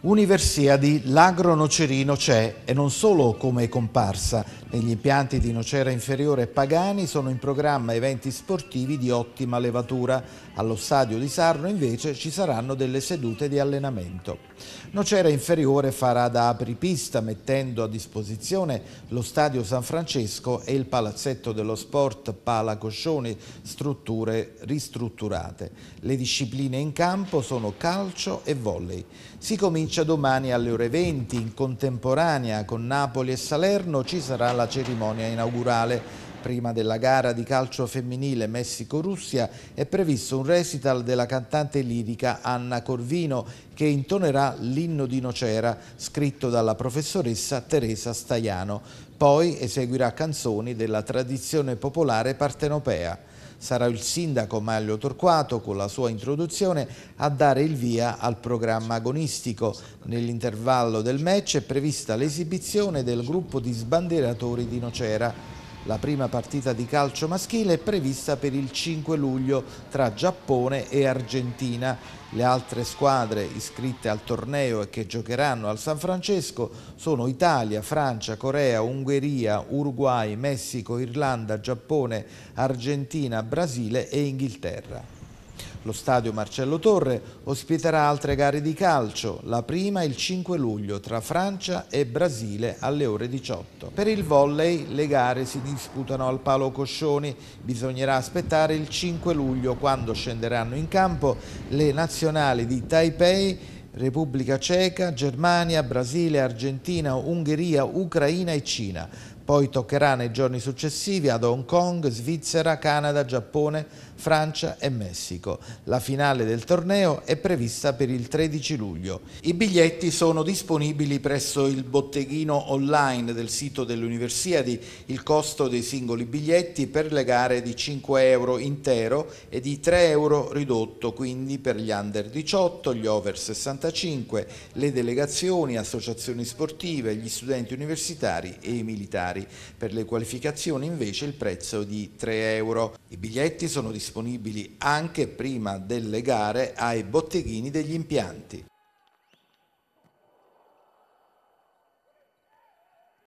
Universiadi l'agro nocerino c'è e non solo come comparsa. Negli impianti di Nocera Inferiore e Pagani sono in programma eventi sportivi di ottima levatura. Allo stadio di Sarno invece ci saranno delle sedute di allenamento. Nocera Inferiore farà da apripista mettendo a disposizione lo stadio San Francesco e il palazzetto dello sport Pala Coscioni, strutture ristrutturate. Le discipline in campo sono calcio e volley. Si comincia comincia domani alle ore 20. In contemporanea con Napoli e Salerno ci sarà la cerimonia inaugurale. Prima della gara di calcio femminile Messico-Russia è previsto un recital della cantante lirica Anna Corvino che intonerà l'inno di Nocera scritto dalla professoressa Teresa Staiano. Poi eseguirà canzoni della tradizione popolare partenopea. Sarà il sindaco Maglio Torquato, con la sua introduzione, a dare il via al programma agonistico. Nell'intervallo del match è prevista l'esibizione del gruppo di sbandieratori di Nocera. La prima partita di calcio maschile è prevista per il 5 luglio tra Giappone e Argentina. Le altre squadre iscritte al torneo e che giocheranno al San Francesco sono Italia, Francia, Corea, Ungheria, Uruguay, Messico, Irlanda, Giappone, Argentina, Brasile e Inghilterra. Lo stadio Marcello Torre ospiterà altre gare di calcio, la prima il 5 luglio tra Francia e Brasile alle ore 18. Per il volley le gare si disputano al Palo Coscioni, bisognerà aspettare il 5 luglio quando scenderanno in campo le nazionali di Taipei Repubblica Ceca, Germania, Brasile, Argentina, Ungheria, Ucraina e Cina. Poi toccherà nei giorni successivi ad Hong Kong, Svizzera, Canada, Giappone, Francia e Messico. La finale del torneo è prevista per il 13 luglio. I biglietti sono disponibili presso il botteghino online del sito dell'Universiadi. Il costo dei singoli biglietti per le gare è di 5 euro intero e di 3 euro ridotto, quindi per gli under 18, gli over 65, le delegazioni, associazioni sportive, gli studenti universitari e i militari binari, per le qualificazioni invece il prezzo è di 3 euro. I biglietti sono disponibili anche prima delle gare ai botteghini degli impianti.